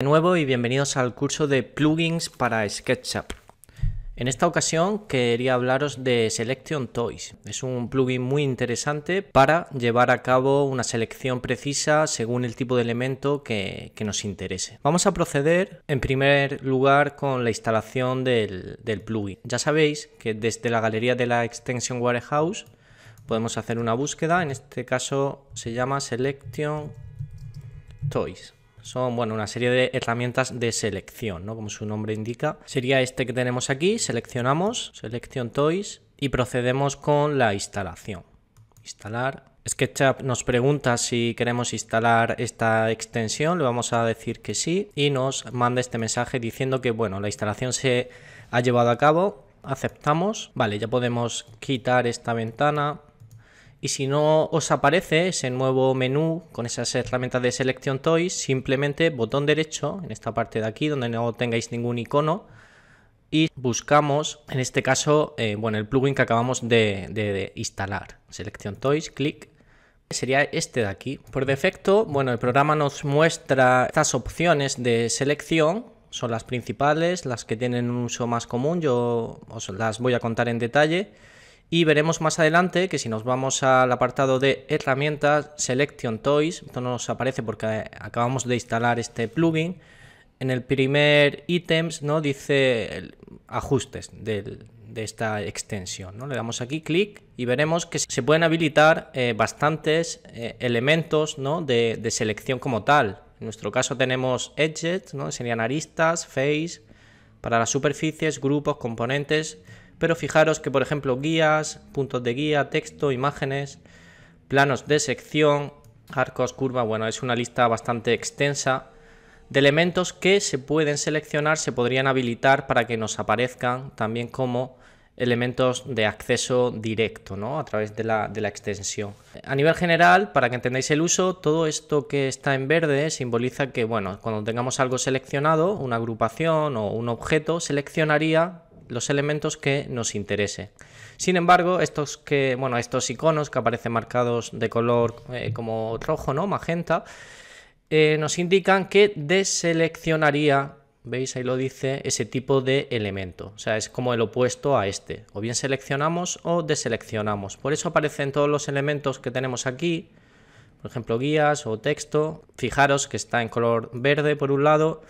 De nuevo y bienvenidos al curso de plugins para SketchUp. En esta ocasión quería hablaros de Selection Toys. Es un plugin muy interesante para llevar a cabo una selección precisa según el tipo de elemento que, nos interese. Vamos a proceder en primer lugar con la instalación del, plugin. Ya sabéis que desde la galería de la Extension Warehouse podemos hacer una búsqueda. En este caso se llama Selection Toys son bueno, una serie de herramientas de selección, ¿no? Como su nombre indica. Sería este que tenemos aquí, seleccionamos, selección Toys, y procedemos con la instalación. Instalar. SketchUp nos pregunta si queremos instalar esta extensión, le vamos a decir que sí y nos manda este mensaje diciendo que bueno, la instalación se ha llevado a cabo, aceptamos, vale, ya podemos quitar esta ventana, y si no os aparece ese nuevo menú con esas herramientas de selección Toys, simplemente botón derecho en esta parte de aquí donde no tengáis ningún icono y buscamos, en este caso, eh, bueno, el plugin que acabamos de, instalar, selección Toys, clic, sería este de aquí. Por defecto, bueno, el programa nos muestra estas opciones de selección, son las principales, las que tienen un uso más común, yo os las voy a contar en detalle. Y veremos más adelante que si nos vamos al apartado de herramientas, Selection Toys, esto nos aparece porque eh, acabamos de instalar este plugin, en el primer ítems ¿no? dice ajustes de esta extensión. ¿no? Le damos aquí clic y veremos que se pueden habilitar eh, bastantes eh, elementos de, selección como tal. En nuestro caso tenemos edges, ¿no? serían aristas, face, para las superficies, grupos, componentes, pero fijaros que, por ejemplo, guías, puntos de guía, texto, imágenes, planos de sección, arcos, curva, bueno, es una lista bastante extensa de elementos que se pueden seleccionar, se podrían habilitar para que nos aparezcan también como elementos de acceso directo ¿no? a través de la, de la, extensión. A nivel general, para que entendáis el uso, todo esto que está en verde simboliza que bueno, cuando tengamos algo seleccionado, una agrupación o un objeto, seleccionaría los elementos que nos interese. Sin embargo, estos, que, bueno, estos iconos que aparecen marcados de color eh, como rojo, ¿no? Magenta, eh, nos indican que deseleccionaría, veis ahí lo dice, ese tipo de elemento. O sea, es como el opuesto a este. O bien seleccionamos o deseleccionamos. Por eso aparecen todos los elementos que tenemos aquí, por ejemplo guías o texto. Fijaros que está en color verde por un lado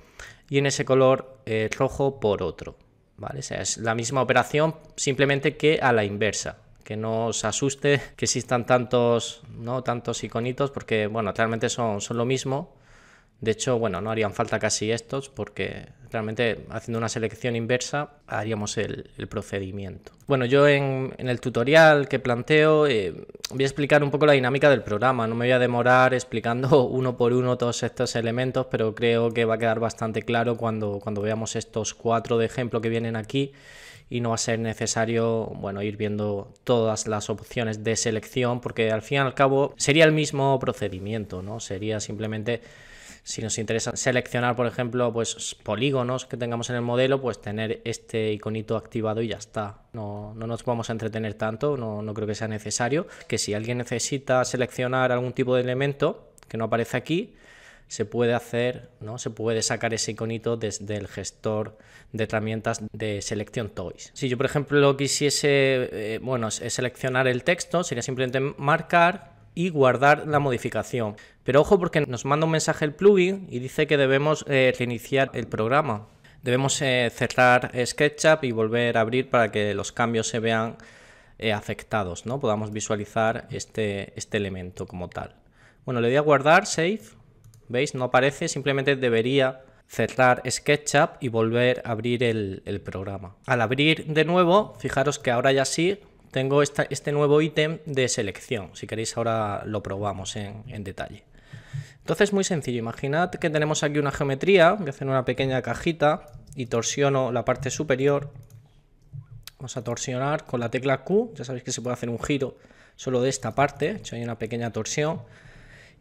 y en ese color eh, rojo por otro. ¿vale? es la misma operación, simplemente que a la inversa. Que no os asuste que existan tantos, ¿no? tantos iconitos, porque bueno, realmente son, son lo mismo. De hecho, bueno, no harían falta casi estos porque realmente haciendo una selección inversa haríamos el, procedimiento. Bueno, yo en, el tutorial que planteo eh, voy a explicar un poco la dinámica del programa. No me voy a demorar explicando uno por uno todos estos elementos, pero creo que va a quedar bastante claro cuando, cuando veamos estos cuatro de ejemplo que vienen aquí y no va a ser necesario bueno, ir viendo todas las opciones de selección porque al fin y al cabo sería el mismo procedimiento, ¿no? Sería simplemente si nos interesa seleccionar, por ejemplo, pues polígonos que tengamos en el modelo, pues tener este iconito activado y ya está. No, nos vamos a entretener tanto, no, no creo que sea necesario. Que si alguien necesita seleccionar algún tipo de elemento que no aparece aquí, se puede hacer, ¿no? Se puede sacar ese iconito desde el gestor de herramientas de selección Toys. Si yo, por ejemplo, quisiese, eh, bueno, seleccionar el texto, sería simplemente marcar y guardar la modificación. Pero ojo porque nos manda un mensaje el plugin y dice que debemos eh, reiniciar el programa. Debemos eh, cerrar SketchUp y volver a abrir para que los cambios se vean eh, afectados, ¿no? Podamos visualizar este, este elemento como tal. Bueno, le doy a guardar, save. ¿Veis? No aparece, simplemente debería cerrar SketchUp y volver a abrir el, programa. Al abrir de nuevo, fijaros que ahora ya sí tengo este nuevo ítem de selección. Si queréis ahora lo probamos en detalle. Entonces, muy sencillo. Imaginad que tenemos aquí una geometría. Voy a hacer una pequeña cajita y torsiono la parte superior. Vamos a torsionar con la tecla Q. Ya sabéis que se puede hacer un giro solo de esta parte. hay una pequeña torsión.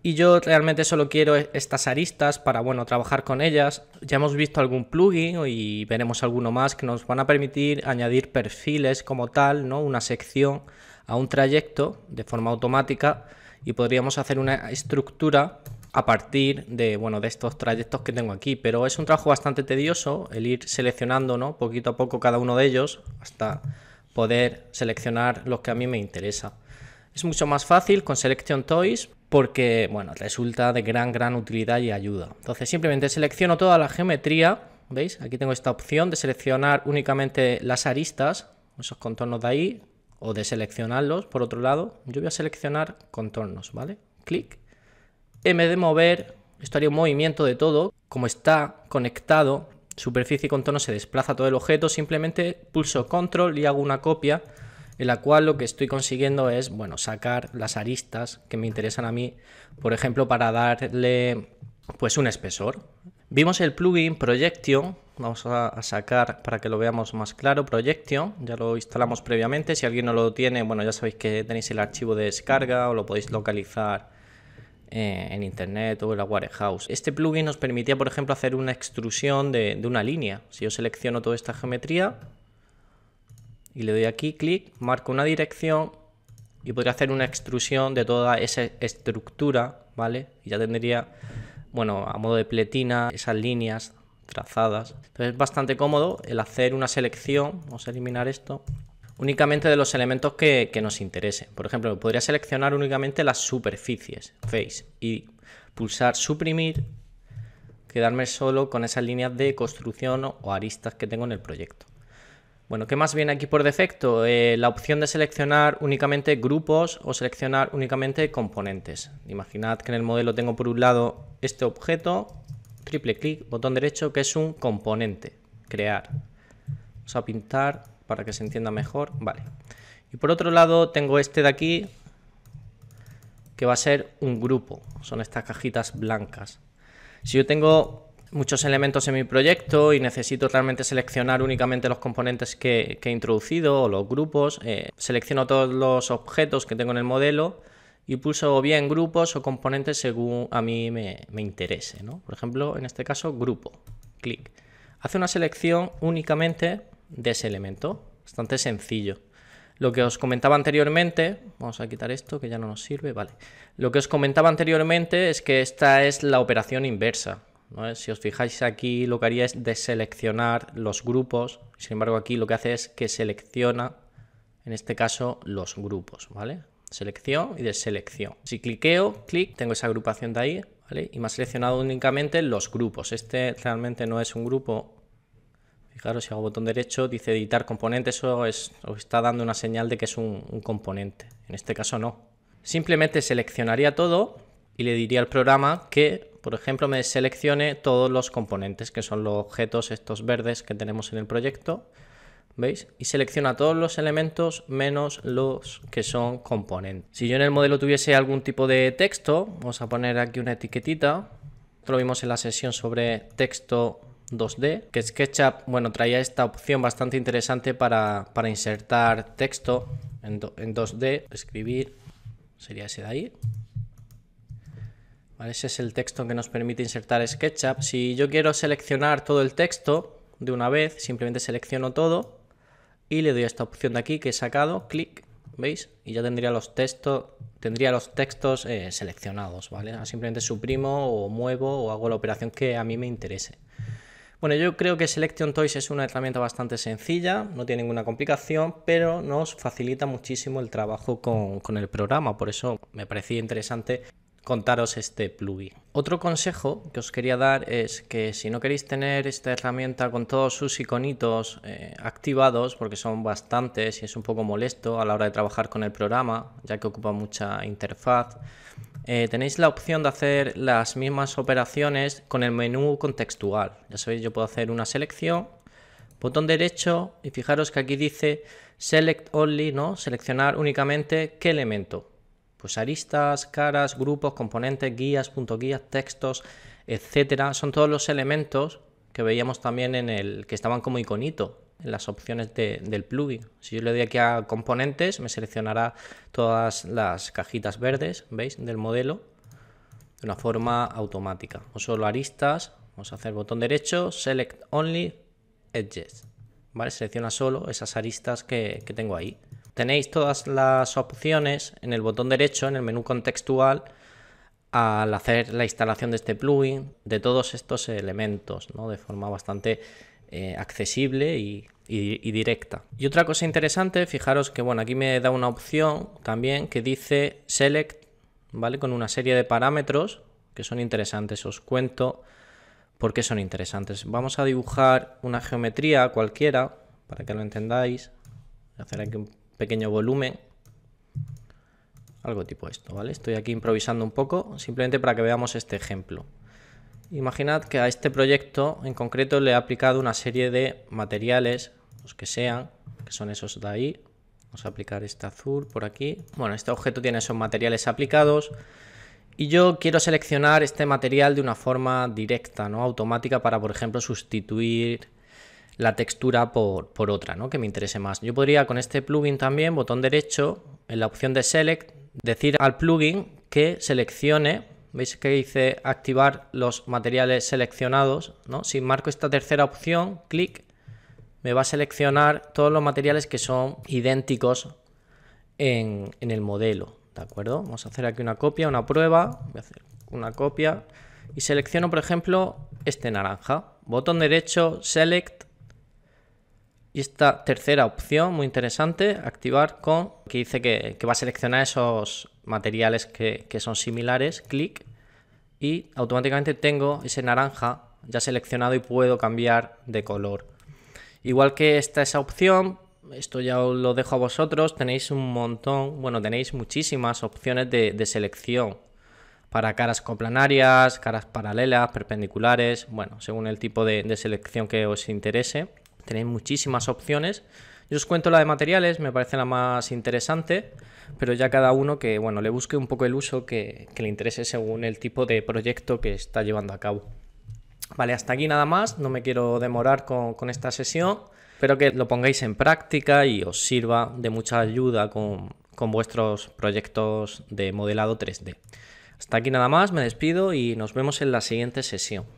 Y yo realmente solo quiero e-, estas aristas para, bueno, trabajar con ellas. Ya hemos visto algún plugin y veremos alguno más que nos van a permitir añadir perfiles como tal, ¿no? Una sección a un trayecto de forma automática y podríamos hacer una estructura a partir de, bueno, de estos trayectos que tengo aquí. Pero es un trabajo bastante tedioso el ir seleccionando ¿no? poquito a poco cada uno de ellos hasta poder seleccionar los que a mí me interesa. Es mucho más fácil con Selection Toys porque, bueno, resulta de gran, gran utilidad y ayuda. Entonces simplemente selecciono toda la geometría, ¿veis? Aquí tengo esta opción de seleccionar únicamente las aristas, esos contornos de ahí, o de seleccionarlos. Por otro lado, yo voy a seleccionar contornos, ¿vale? Clic. M de mover, esto haría un movimiento de todo. Como está conectado, superficie y contorno se desplaza todo el objeto, simplemente pulso control y hago una copia en la cual lo que estoy consiguiendo es, bueno, sacar las aristas que me interesan a mí, por ejemplo, para darle pues un espesor. Vimos el plugin Projection, vamos a, sacar para que lo veamos más claro Projection, ya lo instalamos previamente, si alguien no lo tiene, bueno ya sabéis que tenéis el archivo de descarga o lo podéis localizar eh, en internet o en la warehouse. Este plugin nos permitía por ejemplo hacer una extrusión de, de una línea, si yo selecciono toda esta geometría y le doy aquí clic, marco una dirección y podría hacer una extrusión de toda esa estructura, ¿vale? Y ya tendría, bueno, a modo de pletina, esas líneas trazadas. Entonces es bastante cómodo el hacer una selección, vamos a eliminar esto, únicamente de los elementos que, nos interesen. Por ejemplo, podría seleccionar únicamente las superficies, face, y pulsar suprimir, quedarme solo con esas líneas de construcción o aristas que tengo en el proyecto. Bueno, ¿qué más viene aquí por defecto? Eh, la opción de seleccionar únicamente grupos o seleccionar únicamente componentes. Imaginad que en el modelo tengo por un lado este objeto triple clic, botón derecho, que es un componente, crear. Vamos a pintar para que se entienda mejor, vale. Y por otro lado tengo este de aquí, que va a ser un grupo, son estas cajitas blancas. Si yo tengo muchos elementos en mi proyecto y necesito realmente seleccionar únicamente los componentes que, he introducido o los grupos, eh, selecciono todos los objetos que tengo en el modelo, y puso bien grupos o componentes según a mí me, interese. ¿no? Por ejemplo, en este caso, grupo. Clic. Hace una selección únicamente de ese elemento. Bastante sencillo. Lo que os comentaba anteriormente, vamos a quitar esto que ya no nos sirve, vale. Lo que os comentaba anteriormente es que esta es la operación inversa. ¿no? Si os fijáis aquí, lo que haría es deseleccionar los grupos. Sin embargo, aquí lo que hace es que selecciona, en este caso, los grupos, ¿vale? selección y deselección. Si cliqueo, clic, tengo esa agrupación de ahí, Y me ha seleccionado únicamente los grupos. Este realmente no es un grupo. Fijaros, si hago botón derecho, dice editar componente, eso es, está dando una señal de que es un, componente. En este caso no. Simplemente seleccionaría todo y le diría al programa que, por ejemplo, me seleccione todos los componentes, que son los objetos estos verdes que tenemos en el proyecto. ¿veis? Y selecciona todos los elementos menos los que son componentes. Si yo en el modelo tuviese algún tipo de texto, vamos a poner aquí una etiquetita, esto lo vimos en la sesión sobre texto 2D, que SketchUp, bueno, traía esta opción bastante interesante para, insertar texto en, 2D, escribir, sería ese de ahí, ese es el texto que nos permite insertar SketchUp. Si yo quiero seleccionar todo el texto de una vez, simplemente selecciono todo y le doy a esta opción de aquí que he sacado, clic, ¿veis? Y ya tendría los textos, tendría los textos eh, seleccionados, ¿vale? Ah, simplemente suprimo o muevo o hago la operación que a mí me interese. Bueno, yo creo que Selection Toys es una herramienta bastante sencilla, no tiene ninguna complicación, pero nos facilita muchísimo el trabajo con, con el programa, por eso me parecía interesante contaros este plugin. Otro consejo que os quería dar es que si no queréis tener esta herramienta con todos sus iconitos eh, activados, porque son bastantes y es un poco molesto a la hora de trabajar con el programa, ya que ocupa mucha interfaz, eh, tenéis la opción de hacer las mismas operaciones con el menú contextual. Ya sabéis, yo puedo hacer una selección, botón derecho y fijaros que aquí dice Select Only, ¿no? Seleccionar únicamente qué elemento. Pues aristas, caras, grupos, componentes, guías, punto guías, textos, etcétera, son todos los elementos que veíamos también en el que estaban como iconito en las opciones del plugin. Si yo le doy aquí a componentes, me seleccionará todas las cajitas verdes, ¿veis? Del modelo de una forma automática. O solo aristas, vamos a hacer botón derecho, select only edges. ¿Vale? Selecciona solo esas aristas que tengo ahí tenéis todas las opciones en el botón derecho, en el menú contextual, al hacer la instalación de este plugin, de todos estos elementos, ¿no? de forma bastante eh, accesible y, directa. Y otra cosa interesante, fijaros que bueno, aquí me da una opción también que dice select, ¿vale? Con una serie de parámetros que son interesantes, os cuento por qué son interesantes. Vamos a dibujar una geometría cualquiera, para que lo entendáis. hacer aquí un pequeño volumen, algo tipo esto, ¿vale? Estoy aquí improvisando un poco, simplemente para que veamos este ejemplo. Imaginad que a este proyecto en concreto le he aplicado una serie de materiales, los que sean, que son esos de ahí. Vamos a aplicar este azul por aquí. Bueno, este objeto tiene esos materiales aplicados y yo quiero seleccionar este material de una forma directa, no automática, para por ejemplo sustituir la textura por, otra, ¿no? Que me interese más. Yo podría con este plugin también, botón derecho, en la opción de Select, decir al plugin que seleccione, veis que dice activar los materiales seleccionados, ¿no? Si marco esta tercera opción, clic, me va a seleccionar todos los materiales que son idénticos en, en el modelo, ¿de acuerdo? Vamos a hacer aquí una copia, una prueba, voy a hacer una copia y selecciono, por ejemplo, este naranja. Botón derecho, Select, y esta tercera opción, muy interesante, activar con, que dice que, va a seleccionar esos materiales que, son similares, clic, y automáticamente tengo ese naranja ya seleccionado y puedo cambiar de color. Igual que esta esa opción, esto ya os lo dejo a vosotros, tenéis un montón, bueno, tenéis muchísimas opciones de, selección para caras coplanarias, caras paralelas, perpendiculares, bueno, según el tipo de, de selección que os interese tenéis muchísimas opciones. Yo os cuento la de materiales, me parece la más interesante, pero ya cada uno que bueno, le busque un poco el uso que, le interese según el tipo de proyecto que está llevando a cabo. Vale, hasta aquí nada más, no me quiero demorar con, esta sesión. Espero que lo pongáis en práctica y os sirva de mucha ayuda con vuestros proyectos de modelado 3D. Hasta aquí nada más, me despido y nos vemos en la siguiente sesión.